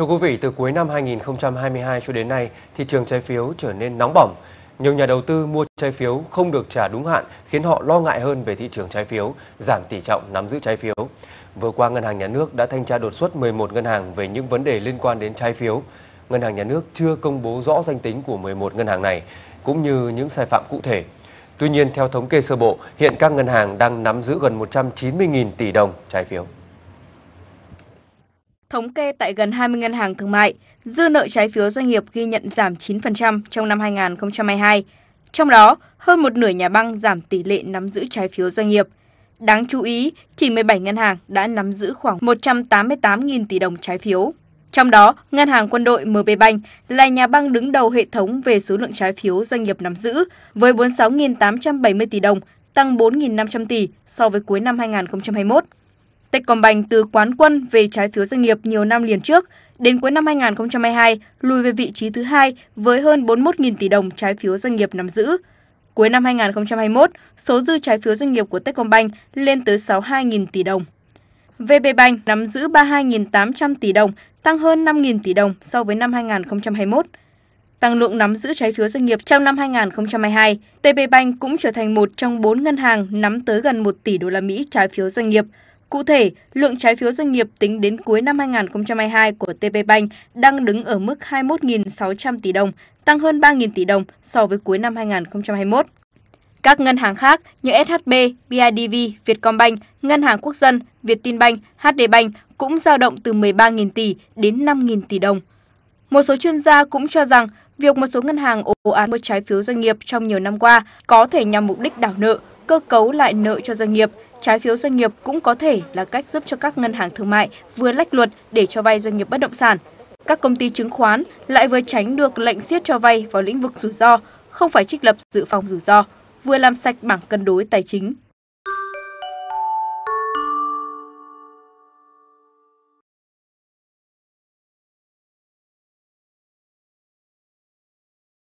Thưa quý vị, từ cuối năm 2022 cho đến nay, thị trường trái phiếu trở nên nóng bỏng. Nhiều nhà đầu tư mua trái phiếu không được trả đúng hạn khiến họ lo ngại hơn về thị trường trái phiếu, giảm tỷ trọng nắm giữ trái phiếu. Vừa qua, Ngân hàng Nhà nước đã thanh tra đột xuất 11 ngân hàng về những vấn đề liên quan đến trái phiếu. Ngân hàng Nhà nước chưa công bố rõ danh tính của 11 ngân hàng này, cũng như những sai phạm cụ thể. Tuy nhiên, theo thống kê sơ bộ, hiện các ngân hàng đang nắm giữ gần 190.000 tỷ đồng trái phiếu. Thống kê tại gần 20 ngân hàng thương mại, dư nợ trái phiếu doanh nghiệp ghi nhận giảm 9% trong năm 2022. Trong đó, hơn một nửa nhà băng giảm tỷ lệ nắm giữ trái phiếu doanh nghiệp. Đáng chú ý, chỉ 17 ngân hàng đã nắm giữ khoảng 188.000 tỷ đồng trái phiếu. Trong đó, Ngân hàng Quân đội MB Bank là nhà băng đứng đầu hệ thống về số lượng trái phiếu doanh nghiệp nắm giữ với 46.870 tỷ đồng, tăng 4.500 tỷ so với cuối năm 2021. Techcombank từ quán quân về trái phiếu doanh nghiệp nhiều năm liền trước, đến cuối năm 2022 lùi về vị trí thứ hai với hơn 41.000 tỷ đồng trái phiếu doanh nghiệp nắm giữ. Cuối năm 2021, số dư trái phiếu doanh nghiệp của Techcombank lên tới 62.000 tỷ đồng. VB Bank nắm giữ 32.800 tỷ đồng, tăng hơn 5.000 tỷ đồng so với năm 2021. Tăng lượng nắm giữ trái phiếu doanh nghiệp trong năm 2022, TP Bank cũng trở thành một trong bốn ngân hàng nắm tới gần 1 tỷ đô la Mỹ trái phiếu doanh nghiệp, Cụ thể, lượng trái phiếu doanh nghiệp tính đến cuối năm 2022 của TP Bank đang đứng ở mức 21.600 tỷ đồng, tăng hơn 3.000 tỷ đồng so với cuối năm 2021. Các ngân hàng khác như SHB, BIDV, Vietcombank, Ngân hàng Quốc dân, Viettinbank, HDBank cũng dao động từ 13.000 tỷ đến 5.000 tỷ đồng. Một số chuyên gia cũng cho rằng việc một số ngân hàng ổ ạt mua trái phiếu doanh nghiệp trong nhiều năm qua có thể nhằm mục đích đảo nợ, cơ cấu lại nợ cho doanh nghiệp trái phiếu doanh nghiệp cũng có thể là cách giúp cho các ngân hàng thương mại vừa lách luật để cho vay doanh nghiệp bất động sản. Các công ty chứng khoán lại vừa tránh được lệnh siết cho vay vào lĩnh vực rủi ro, không phải trích lập dự phòng rủi ro, vừa làm sạch bảng cân đối tài chính.